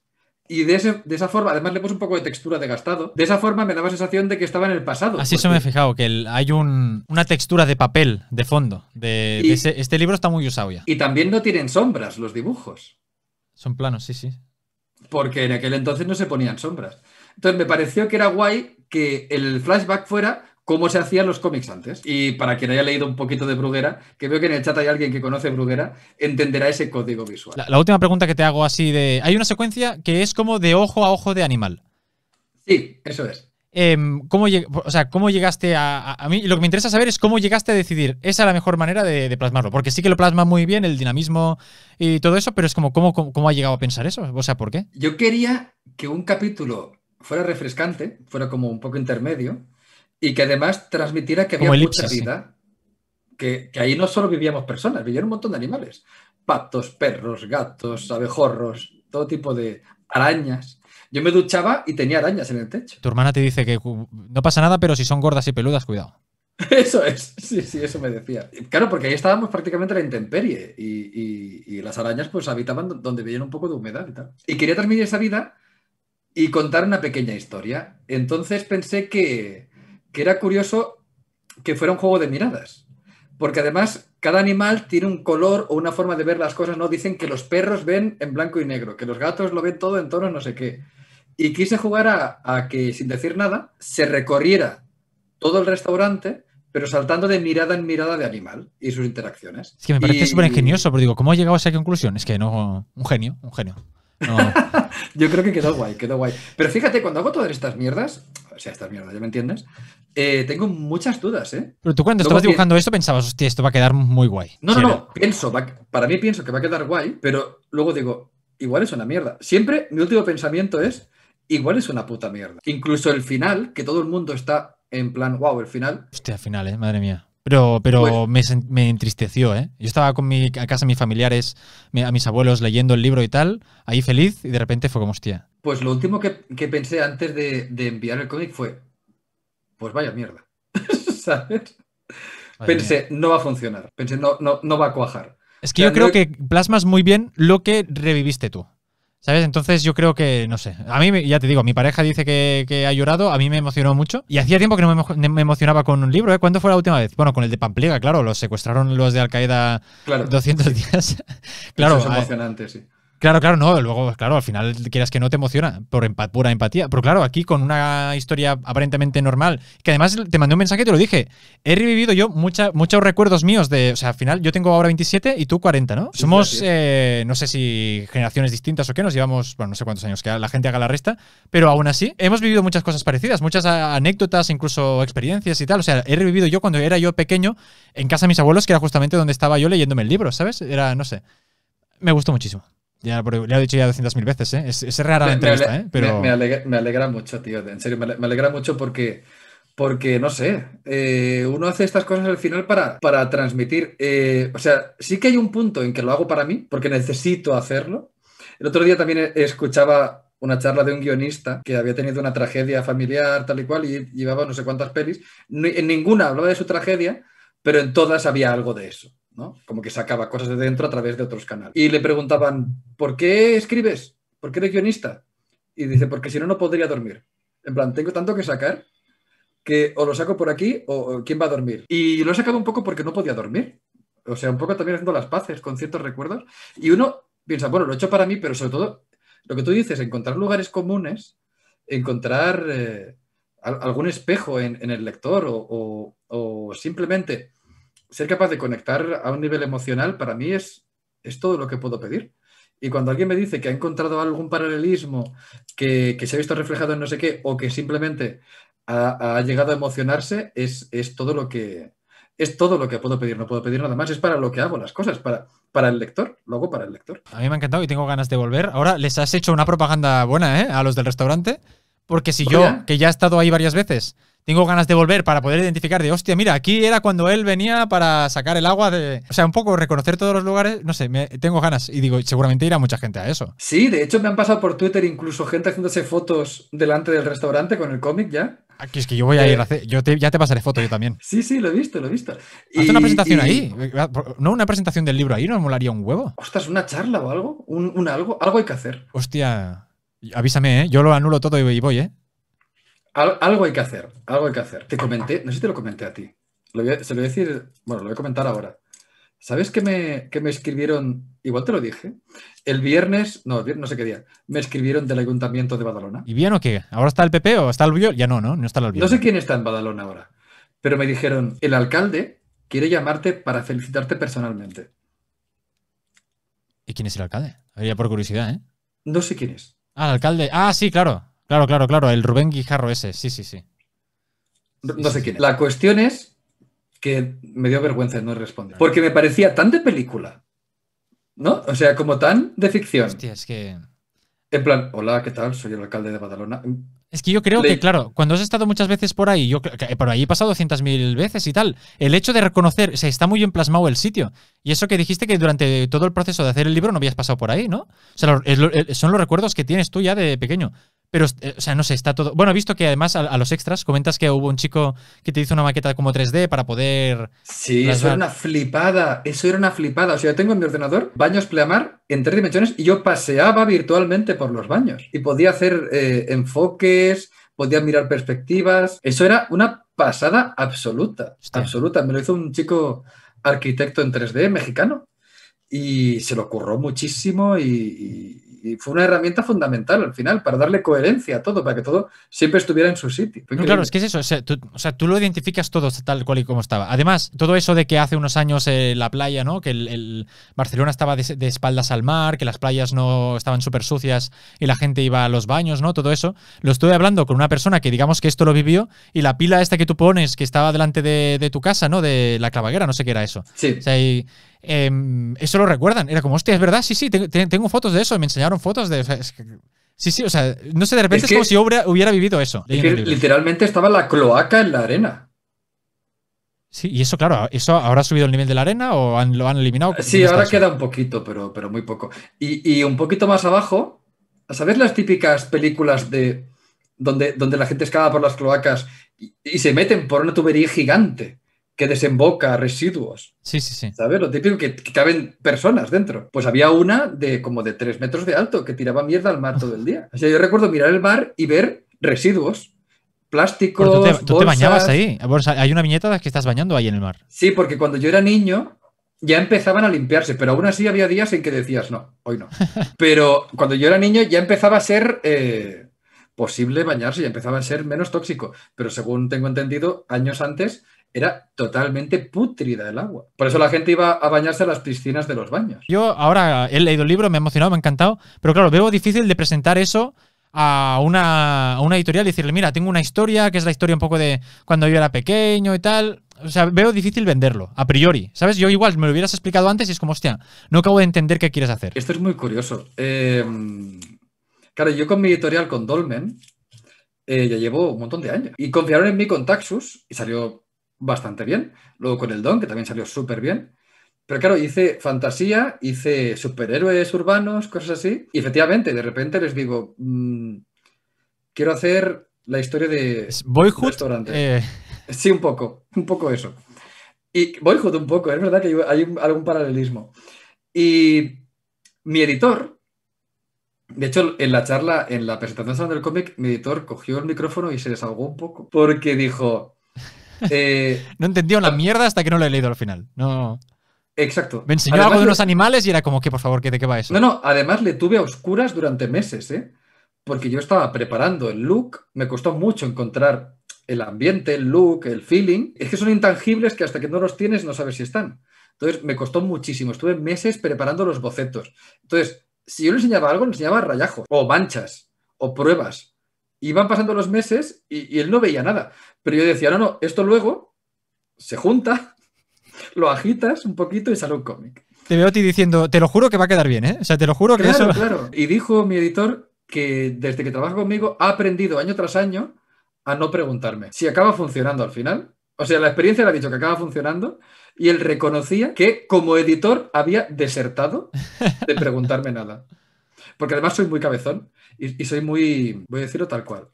Speaker 2: Y de, esa forma, además le puse un poco de textura de gastado. De esa forma me daba sensación de que estaba en el pasado. Así se me he
Speaker 1: fijado, que hay una textura de papel de fondo. De, este libro está muy usado ya. Y
Speaker 2: también no tienen sombras los dibujos.
Speaker 1: Son planos, sí, sí.
Speaker 2: Porque en aquel entonces no se ponían sombras. Entonces me pareció que era guay que el flashback fuera cómo se hacían los cómics antes. Y para quien haya leído un poquito de Bruguera, que veo que en el chat hay alguien que conoce Bruguera, entenderá ese código visual.
Speaker 1: La, última pregunta que te hago así de... Hay una secuencia que es como de ojo a ojo de animal. Sí, eso es. Em, ¿cómo, o sea, ¿Cómo llegaste a, a, mí? Lo que me interesa saber es cómo llegaste a decidir. Esa es la mejor manera de, plasmarlo. Porque sí que lo plasma muy bien, el dinamismo y todo eso, pero es como, cómo ha llegado a pensar eso? O sea, ¿por qué?
Speaker 2: Yo quería que un capítulo fuera refrescante, fuera como un poco intermedio, y que además transmitiera que había mucha vida, que, ahí no solo vivíamos personas, vivían un montón de animales, patos, perros, gatos, abejorros, todo tipo de arañas. Yo me duchaba y tenía arañas en el techo.
Speaker 1: Tu hermana te dice que no pasa nada, pero si son gordas y peludas, cuidado.
Speaker 2: Eso es, sí, sí, eso me decía. Claro, porque ahí estábamos prácticamente a la intemperie y, las arañas pues habitaban donde veían un poco de humedad y tal. Y quería transmitir esa vida y contar una pequeña historia. Entonces pensé que, que era curioso que fuera un juego de miradas. Porque además, cada animal tiene un color o una forma de ver las cosas, ¿no? Dicen que los perros ven en blanco y negro, que los gatos lo ven todo en tono, no sé qué. Y quise jugar a, que, sin decir nada, se recorriera todo el restaurante, pero saltando de mirada en mirada de animal y sus interacciones.
Speaker 1: Es que me parece súper ingenioso, pero digo, ¿cómo ha llegado a esa conclusión? Es que no, un genio, un genio.
Speaker 2: Yo creo que quedó guay, quedó guay. Pero fíjate, cuando hago todas estas mierdas, o sea, estas mierdas, ya me entiendes, eh, tengo muchas dudas, ¿eh? Pero tú cuando estabas dibujando
Speaker 1: esto pensabas, hostia, esto va a quedar muy guay. No, no, no,
Speaker 2: pienso, para mí pienso que va a quedar guay, pero luego digo, igual es una mierda. Siempre mi último pensamiento es, igual es una puta mierda. Incluso el final, que todo el mundo está
Speaker 1: en plan, wow, el final. Hostia, final, ¿eh? Madre mía. Pero, pero pues me, me, entristeció, ¿eh? Yo estaba con mi, a casa de mis familiares, a mis abuelos leyendo el libro y tal, ahí feliz, y de repente fue como, hostia.
Speaker 2: Pues lo último que, que pensé antes de, de enviar el cómic fue, pues vaya mierda. ¿Sabes? Pensé, no va a funcionar. Pensé, no, no, va a cuajar.
Speaker 1: Es que yo creo que plasmas muy bien lo que reviviste tú. ¿Sabes? Entonces yo creo que, no sé. A mí, ya te digo, mi pareja dice que, ha llorado, a mí me emocionó mucho. Y hacía tiempo que no me, emocionaba con un libro, ¿eh? ¿Cuándo fue la última vez? Bueno, con el de Pampliega, claro, los secuestraron los de Al Qaeda 200 días. claro. Eso es emocionante, sí. Claro, claro, no. Luego, claro, al final quieras que no te emociona por pura empatía. Pero claro, aquí con una historia aparentemente normal, que además te mandé un mensaje y te lo dije. He revivido yo muchos recuerdos míos de. O sea, al final yo tengo ahora 27 y tú 40, ¿no? Somos, eh, no sé si generaciones distintas o qué, nos llevamos, bueno, no sé cuántos años que la gente haga la resta, pero aún así hemos vivido muchas cosas parecidas, muchas anécdotas, incluso experiencias y tal. O sea, he revivido yo cuando era yo pequeño en casa de mis abuelos, que era justamente donde estaba yo leyéndome el libro, ¿sabes? Era, no sé. Me gustó muchísimo. Ya, ya lo he dicho ya 200.000 veces, ¿eh? Es, es rara entrevista, ¿eh? Pero... Me,
Speaker 2: alegra, mucho, tío. En serio, me alegra mucho porque porque no sé, eh, uno hace estas cosas al final para, para transmitir. Eh, o sea, sí que hay un punto en que lo hago para mí, porque necesito hacerlo. El otro día también escuchaba una charla de un guionista que había tenido una tragedia familiar, tal y cual, y llevaba no sé cuántas pelis. en ninguna hablaba de su tragedia, pero en todas había algo de eso. Como que sacaba cosas de dentro a través de otros canales. Y le preguntaban, ¿por qué escribes? ¿Por qué eres guionista? Y dice, porque si no, no podría dormir. En plan, tengo tanto que sacar que o lo saco por aquí o quién va a dormir. Y lo he sacado un poco porque no podía dormir. O sea, un poco también haciendo las paces con ciertos recuerdos. Y uno piensa, bueno, lo he hecho para mí, pero sobre todo lo que tú dices, encontrar lugares comunes, encontrar eh, algún espejo en, el lector o, o simplemente ser capaz de conectar a un nivel emocional para mí es, es todo lo que puedo pedir. Y cuando alguien me dice que ha encontrado algún paralelismo que, que se ha visto reflejado en no sé qué o que simplemente ha, llegado a emocionarse, es, es, todo lo que, es todo lo que puedo pedir. No puedo pedir nada más, es para lo que hago las cosas, para, para el lector, luego para el lector.
Speaker 1: A mí me ha encantado y tengo ganas de volver. Ahora les has hecho una propaganda buena ¿eh? a los del restaurante, porque si yo, que ya he estado ahí varias veces, tengo ganas de volver para poder identificar de, hostia, mira, aquí era cuando él venía para sacar el agua de... O sea, un poco reconocer todos los lugares, no sé, me, tengo ganas y digo, seguramente irá mucha gente a eso.
Speaker 2: Sí, de hecho me han pasado por Twitter incluso gente haciéndose fotos delante del restaurante con el cómic ya.
Speaker 1: Aquí es que yo voy a ir a eh, hacer, yo ya te pasaré foto yo también.
Speaker 2: Sí, sí, lo he visto, lo he visto. Haz una presentación ahí,
Speaker 1: no una presentación del libro ahí, ¿no? molaría un huevo.
Speaker 2: Ostras, una charla o algo, un, algo, algo hay que hacer.
Speaker 1: Hostia, avísame, ¿eh? yo lo anulo todo y voy, ¿eh?
Speaker 2: algo hay que hacer, algo hay que hacer. Te comenté, no sé si te lo comenté a ti. se lo voy a decir, bueno, lo voy a comentar ahora. ¿Sabes qué me, me escribieron? Igual te lo dije. El viernes, no, no sé qué día, me escribieron del Ayuntamiento de Badalona.
Speaker 1: ¿Y bien o qué? ¿Ahora está el PP o está el Vio? Ya no, ¿no? No está el Vio No sé
Speaker 2: quién está en Badalona ahora, pero me dijeron, el alcalde quiere llamarte para felicitarte personalmente.
Speaker 1: ¿Y quién es el alcalde? Habría por curiosidad, ¿eh? No sé quién es. Ah, el alcalde. Ah, sí, claro. Claro, claro, claro, el Rubén Guijarro ese, sí, sí, sí.
Speaker 2: No sé quién. La cuestión es que me dio vergüenza no responder. Porque me parecía tan de película. ¿No? O sea, como tan de ficción. Hostia, es que. En plan, hola, ¿qué tal? Soy el alcalde de Badalona.
Speaker 1: Es que yo creo que, claro, cuando has estado muchas veces por ahí, yo por ahí he pasado cientos mil veces y tal, el hecho de reconocer, o sea, está muy bien plasmado el sitio. Y eso que dijiste que durante todo el proceso de hacer el libro no habías pasado por ahí, ¿no? O sea, son los recuerdos que tienes tú ya de pequeño. Pero, eh, o sea, no sé, está todo. Bueno, he visto que además a, los extras comentas que hubo un chico que te hizo una maqueta como 3D para poder. Sí, eso era una
Speaker 2: flipada. Eso era una flipada. O sea, yo tengo en mi ordenador baños pleamar en tres dimensiones y yo paseaba virtualmente por los baños y podía hacer eh, enfoques, podía mirar perspectivas. Eso era una pasada absoluta. Absoluta. Me lo hizo un chico arquitecto en 3D mexicano y se lo curró muchísimo y y, fue una herramienta fundamental al final para darle coherencia a todo, para que todo siempre estuviera en su sitio. claro, es que
Speaker 1: es eso, o sea, tú, lo identificas todo tal cual y como estaba. Además, todo eso de que hace unos años eh, la playa, ¿no? que el, Barcelona estaba de, espaldas al mar, que las playas no estaban súper sucias y la gente iba a los baños, ¿no? todo eso, lo estuve hablando con una persona que digamos que esto lo vivió y la pila esta que tú pones que estaba delante de, tu casa, ¿no? de la clavaguera, no sé qué era eso. Sí. O sea, y, Em, eso lo recuerdan. Era como, hostia, es verdad, sí, sí, tengo fotos de eso. Me enseñaron fotos de. sí, sí, o sea, no sé, de repente es, como si hubiera, vivido eso. literalmente
Speaker 2: estaba la cloaca
Speaker 1: en la arena. Sí, y eso, claro, ¿eso habrá subido el nivel de la arena o lo han eliminado? Sí, ahora queda
Speaker 2: un poquito, pero, pero muy poco. Y, un poquito más abajo, ¿sabes las típicas películas de donde, donde la gente escava por las cloacas y se meten por una tubería gigante? que desemboca residuos. Sí, sí, sí. ¿Sabes? Lo típico que, caben personas dentro. Pues había una de como de tres metros de alto que tiraba mierda al mar todo el día. O sea, yo recuerdo mirar el mar y ver residuos plásticos. tú, te, bañabas ahí.
Speaker 1: Hay una viñeta de que estás bañando ahí en el mar.
Speaker 2: Sí, porque cuando yo era niño ya empezaban a limpiarse, pero aún así había días en que decías, no, hoy no. Pero cuando yo era niño ya empezaba a ser eh, posible bañarse, y empezaba a ser menos tóxico. Pero según tengo entendido, años antes era totalmente putrida el agua. Por eso la gente iba a bañarse a las piscinas de los baños.
Speaker 1: Yo ahora he leído el libro, me ha emocionado, me ha encantado, pero claro, veo difícil de presentar eso a una, editorial y decirle, mira, tengo una historia, que es la historia un poco de cuando yo era pequeño y tal. O sea, veo difícil venderlo, a priori. ¿Sabes? Yo igual me lo hubieras explicado antes y es como, hostia, no acabo de entender qué quieres hacer.
Speaker 2: Esto es muy curioso. Eh, claro, yo con mi editorial, con Dolmen, eh, ya llevo un montón de años. Y confiaron en mí con Taxus y salió bastante bien. Luego con el Don, que también salió súper bien. Pero claro, hice fantasía, hice superhéroes urbanos, cosas así. Y efectivamente, de repente les digo, mm, quiero hacer la historia de
Speaker 1: Boyhood. Eh.
Speaker 2: Sí, un poco, un poco eso. Y Boyhood un poco, es verdad que hay algún paralelismo. Y mi editor, de hecho, en la charla, en la presentación del cómic, mi editor cogió el micrófono y se desahogó un poco porque dijo,
Speaker 1: eh, no entendió la ah. mierda hasta que no lo he leído al final. No. Exacto. Me enseñó algo de unos animales y era como que, por favor, ¿de qué va eso? No, no,
Speaker 2: además le tuve a oscuras durante meses, ¿eh? Porque yo estaba preparando el look, me costó mucho encontrar el ambiente, el look, el feeling. Es que son intangibles que hasta que no los tienes no sabes si están. Entonces me costó muchísimo, estuve meses preparando los bocetos. Entonces, si yo le enseñaba algo, le enseñaba rayajos, o manchas, o pruebas, y van pasando los meses y, él no veía nada. Pero yo decía, no, no, esto luego se junta, lo agitas un poquito y sale un
Speaker 1: cómic. Te veo a ti diciendo, te lo juro que va a quedar bien, ¿eh? O sea, te lo juro que claro, eso... Claro,
Speaker 2: y dijo mi editor que desde que trabaja conmigo ha aprendido año tras año a no preguntarme si acaba funcionando al final. O sea, la experiencia le ha dicho que acaba funcionando y él reconocía que como editor había desertado de preguntarme nada. Porque además soy muy cabezón y, soy muy, voy a decirlo tal cual,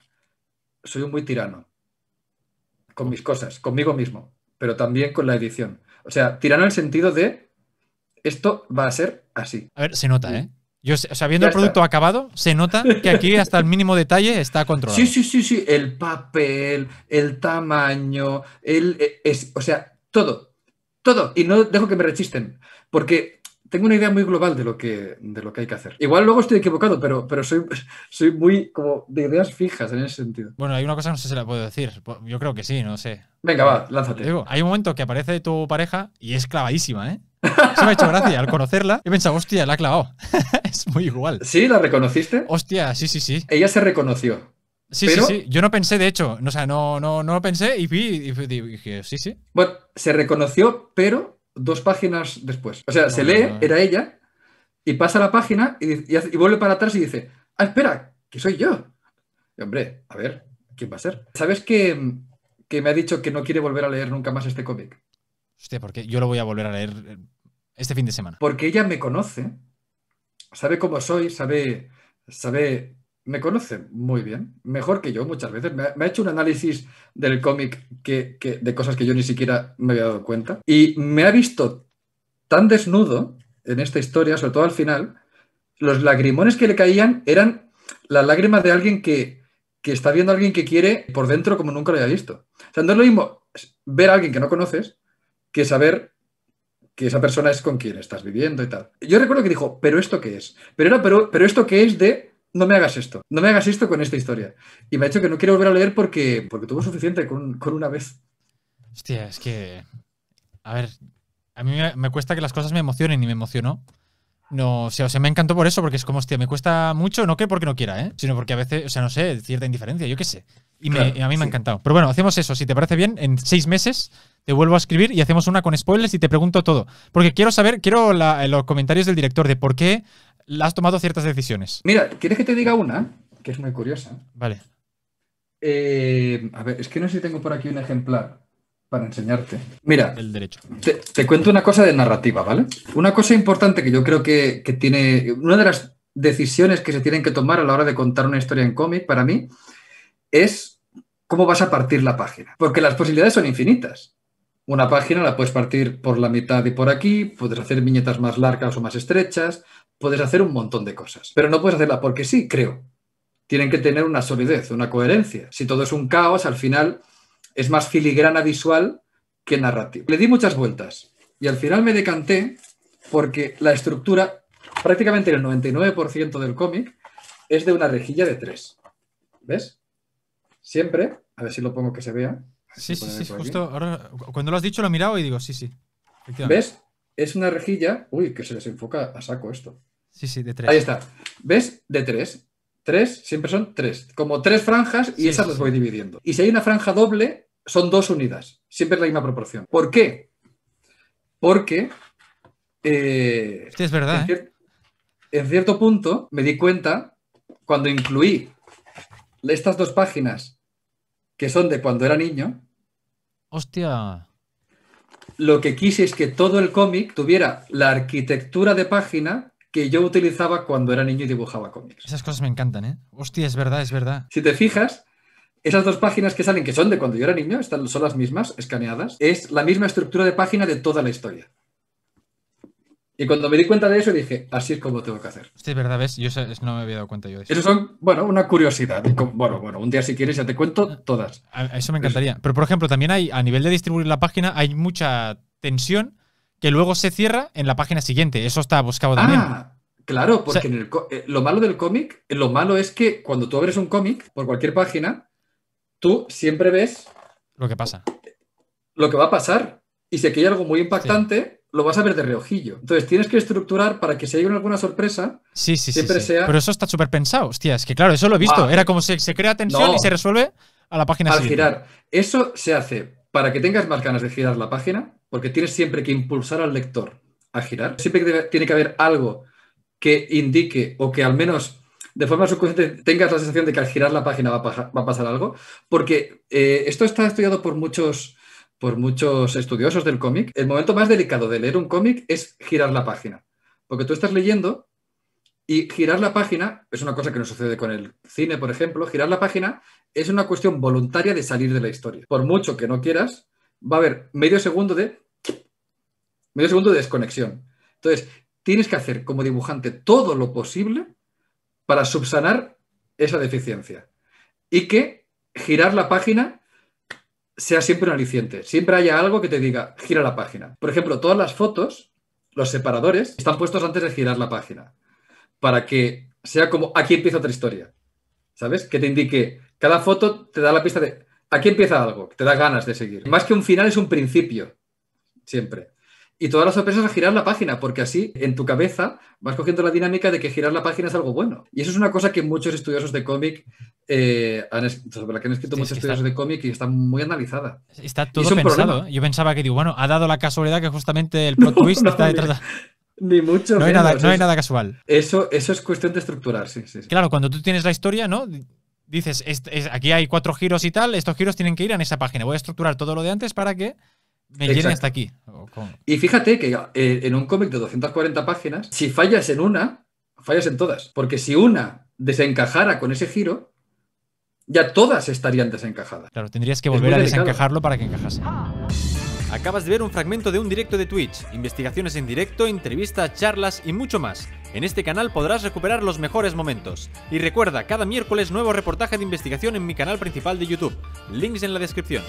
Speaker 2: soy un muy tirano con mis cosas, conmigo mismo, pero también con la edición. O sea, tirano en el sentido de
Speaker 1: esto va a ser así. A ver, se nota, ¿eh? Yo, o el producto acabado, se nota que aquí hasta el mínimo detalle está controlado. Sí, sí, sí, sí. El papel, el
Speaker 2: tamaño, el, e, es, o sea, todo. Todo. Y no dejo que me rechisten. Porque tengo una idea muy global de lo que, de lo que hay que hacer. Igual luego estoy equivocado, pero, pero soy, soy muy como de ideas fijas en ese sentido.
Speaker 1: Bueno, hay una cosa que no sé si la puedo decir. Yo creo que sí, no sé. Venga, va, lánzate. Digo, hay un momento que aparece tu pareja y es clavadísima, ¿eh? Se me ha hecho gracia al conocerla. He pensado, hostia, la ha clavado. es muy igual. ¿Sí? ¿La reconociste? Hostia, sí, sí, sí. Ella se reconoció. Sí, sí, sí. Yo no pensé, de hecho. O sea, no, no, no lo pensé y vi y dije, sí, sí.
Speaker 2: Bueno, se reconoció, pero dos páginas después. O sea, se lee, era ella, y pasa la página y, vuelve para atrás y dice, ah, espera, que soy yo. Y, hombre, a ver, ¿quién va a ser? ¿Sabes que, que me ha dicho que no quiere volver a leer nunca más este cómic?
Speaker 1: Hostia, porque yo lo voy a volver a leer eh, este fin de semana.
Speaker 2: Porque ella me conoce, sabe cómo soy, sabe, sabe me conoce muy bien, mejor que yo muchas veces. Me ha, hecho un análisis del cómic que, de cosas que yo ni siquiera me había dado cuenta. Y me ha visto tan desnudo en esta historia, sobre todo al final, los lagrimones que le caían eran las lágrimas de alguien que, está viendo a alguien que quiere por dentro como nunca lo había visto. O sea, no es lo mismo ver a alguien que no conoces que saber que esa persona es con quien estás viviendo y tal. Yo recuerdo que dijo, pero esto qué es. Pero era, pero, pero esto qué es de no me hagas esto, no me hagas esto con esta historia. Y me ha dicho que no quiero volver a leer porque, porque tuvo suficiente con, con una
Speaker 1: vez. Hostia, es que. A ver, a mí me, cuesta que las cosas me emocionen y me emocionó. No, o sea, o sea, me encantó por eso, porque es como, hostia, me cuesta mucho, no que porque no quiera, ¿eh? Sino porque a veces, o sea, no sé, cierta indiferencia, yo qué sé. Y, a mí me ha encantado. Pero bueno, hacemos eso, si te parece bien, en seis meses te vuelvo a escribir y hacemos una con spoilers y te pregunto todo. Porque quiero saber, quiero los comentarios del director de por qué has tomado ciertas decisiones. Mira, ¿quieres que te
Speaker 2: diga una? Que es muy curiosa. Vale. Eh, a ver, es que no sé si tengo por aquí un ejemplar para enseñarte. Mira, el derecho. Te, cuento una cosa de narrativa, ¿vale? Una cosa importante que yo creo que, tiene, una de las decisiones que se tienen que tomar a la hora de contar una historia en cómic, para mí, es cómo vas a partir la página. Porque las posibilidades son infinitas. Una página la puedes partir por la mitad y por aquí, puedes hacer viñetas más largas o más estrechas, puedes hacer un montón de cosas, pero no puedes hacerla porque sí, creo. Tienen que tener una solidez, una coherencia. Si todo es un caos, al final es más filigrana visual que narrativa. Le di muchas vueltas y al final me decanté porque la estructura, prácticamente el 99% del cómic, es de una rejilla de tres. ¿Ves? Siempre, a ver si lo pongo que se vea. Sí, sí, sí, justo.
Speaker 1: Ahora, cuando lo has dicho lo he mirado y digo, sí, sí. ¿Ves?
Speaker 2: es una rejilla. Uy, que se desenfoca a saco esto.
Speaker 1: Sí, sí, de tres. Ahí está.
Speaker 2: ¿Ves? De tres. Tres siempre son tres. Como tres franjas y esas las voy dividiendo. Y si hay una franja doble, son dos unidas. Siempre es la misma proporción. ¿Por qué? Porque. Eh, es verdad. ¿eh? en cierto punto me di cuenta cuando incluí estas dos páginas que son de cuando era niño.
Speaker 1: Hostia
Speaker 2: lo que quise es que todo el cómic tuviera la arquitectura de página que yo utilizaba cuando era niño y dibujaba cómics.
Speaker 1: Esas cosas me encantan, ¿eh? Hostia, es verdad, es verdad.
Speaker 2: Si te fijas, esas dos páginas que salen, que son de cuando yo era niño, están, son las mismas, escaneadas, es la misma estructura de página de toda la historia. Y cuando me di cuenta de eso dije, así es como tengo que hacer.
Speaker 1: Sí, es verdad, ves, yo no me había dado cuenta yo de eso. Eso son,
Speaker 2: bueno, una curiosidad. Bueno, bueno, un día si quieres ya te cuento todas.
Speaker 1: eso me encantaría. Pero por ejemplo, también hay, a nivel de distribuir la página, hay mucha tensión que luego se cierra en la página siguiente. Eso está buscado ah, también. Ah.
Speaker 2: Claro, porque eh, lo malo del cómic, lo malo es que cuando tú abres un cómic por cualquier página, tú siempre ves lo que pasa. Lo que va a pasar. Y si aquí hay algo muy impactante, lo vas a ver de reojillo.
Speaker 1: Entonces tienes que estructurar para que si hay alguna sorpresa, sí, sí, siempre sí, sea. Pero eso está súper pensado, hostia, es que claro, eso lo he visto. Ah. Era como si se crea tensión y se resuelve a la página Al girar. Eso se
Speaker 2: hace para que tengas más ganas de girar la página, porque tienes siempre que impulsar al lector a girar. Siempre que tiene que haber algo que indique o que al menos de forma subconsciente tengas la sensación de que al girar la página va a, pasar, algo, porque eh, esto está estudiado por muchos por muchos estudiosos del cómic, el momento más delicado de leer un cómic es girar la página. Porque tú estás leyendo y girar la página es una cosa que no sucede con el cine, por ejemplo. Girar la página es una cuestión voluntaria de salir de la historia. Por mucho que no quieras, va a haber medio segundo de medio segundo de desconexión. Entonces, tienes que hacer como dibujante todo lo posible para subsanar esa deficiencia y que girar la página sea siempre un aliciente. Siempre haya algo que te diga, gira la página. Por ejemplo, todas las fotos, los separadores, están puestos antes de girar la página. Para que sea como, aquí empieza otra historia. ¿Sabes? Que te indique, cada foto te da la pista de, aquí empieza algo, que te da ganas de seguir. Más que un final es un principio, siempre. Y todas las sorpresas a girar la página, porque así en tu cabeza vas cogiendo la dinámica de que girar la página es algo bueno. Y eso es una cosa que muchos estudiosos de cómic eh, han, sobre la que han escrito muchos estudiosos de cómic y está muy analizada.
Speaker 1: Está todo pensado. ¿eh? Yo pensaba que digo, bueno, ha dado la casualidad que justamente el plot twist está detrás Ni mucho no Hay nada, no hay nada casual.
Speaker 2: Eso, eso es cuestión de estructurar, sí, sí,
Speaker 1: Claro, cuando tú tienes la historia, ¿no? Dices, aquí hay cuatro giros y tal, estos giros tienen que ir en esa página. Voy a estructurar todo lo de antes para que me llene hasta aquí.
Speaker 2: Y fíjate que eh, en un cómic de 240 páginas, si fallas en una, fallas en todas. Porque si una desencajara
Speaker 1: con ese giro, ya todas estarían desencajadas. Claro, tendrías que volver a desencajarlo para que encajase. Acabas de ver un fragmento de un directo de Twitch, investigaciones en directo, entrevistas, charlas y mucho más. En este canal podrás recuperar los mejores momentos. Y recuerda, cada miércoles nuevo reportaje de investigación en mi canal principal de YouTube. Links en la descripción.